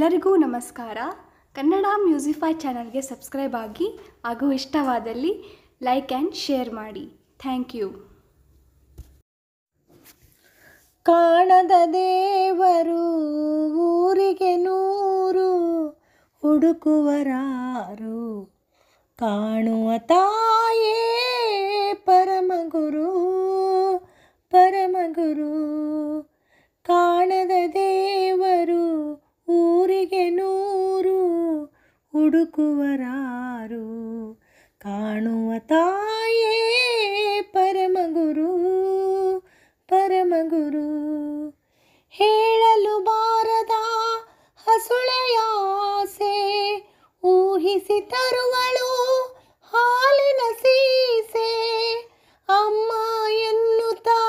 ಎಲ್ಲರಿಗೂ ನಮಸ್ಕಾರ ಕನ್ನಡ ಮ್ಯೂಸಿಫೈ ಚಾನಲ್ಗೆ ಸಬ್ಸ್ಕ್ರೈಬ್ ಆಗಿ ಹಾಗೂ ಇಷ್ಟವಾದಲ್ಲಿ ಲೈಕ್ ಆ್ಯಂಡ್ ಶೇರ್ ಮಾಡಿ ಥ್ಯಾಂಕ್ ಯು ಕಾಣದ ದೇವರು ಊರಿಗೆ ನೂರು ಹುಡುಕುವರಾರು ಕಾಣುವ ತಾಯೇ ಪರಮಗುರು ಪರಮಗುರು ಕಾಣದ ದೇವರು ನೂರು ಹುಡುಕುವರಾರು ಕಾಣುವ ತಾಯೇ ಪರಮಗುರು ಪರಮಗುರು ಹೇಳಲು ಬಾರದ ಹಸುಳೆಯಾಸೆ ಊಹಿಸಿ ತರುವಳು ಹಾಲಿನ ಸೀಸೆ ಅಮ್ಮ ತಾ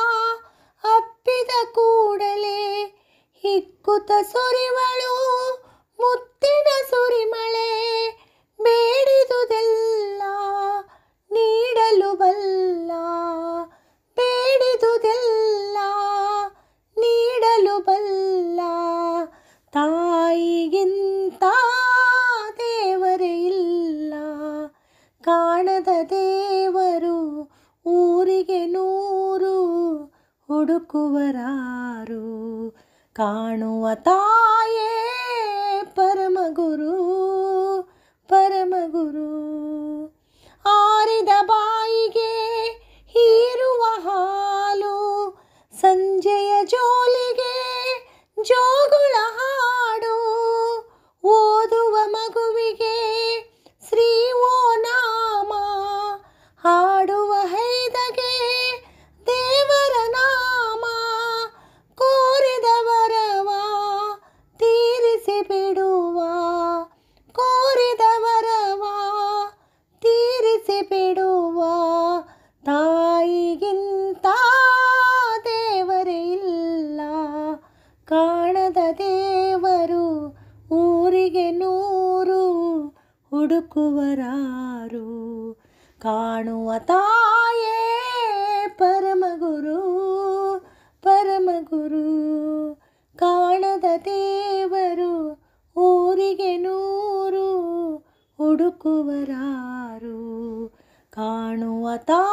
ಅಪ್ಪಿದ ಕೂಡಲೇ ಹಿಕ್ಕುತ್ತ ಸುರಿವಳು ಹಣದ ದೇವರು ಊರಿಗೆ ನೂರು ಹುಡುಕುವರಾರು ಕಾಣುವ ತಾಯೇ ಪರಮಗುರು ಪರಮಗುರು ಕಣ್ಣಿಗೆ ನೂರು ಹುಡುಕುವರಾರು ಕಾಣುವ ತಾಯೇ ಪರಮಗುರು ಪರಮಗುರು ಕಾಣದ ದೇವರು ಊರಿಗೆ ನೂರು ಹುಡುಕುವರಾರು ಕಾಣುವ ತಾ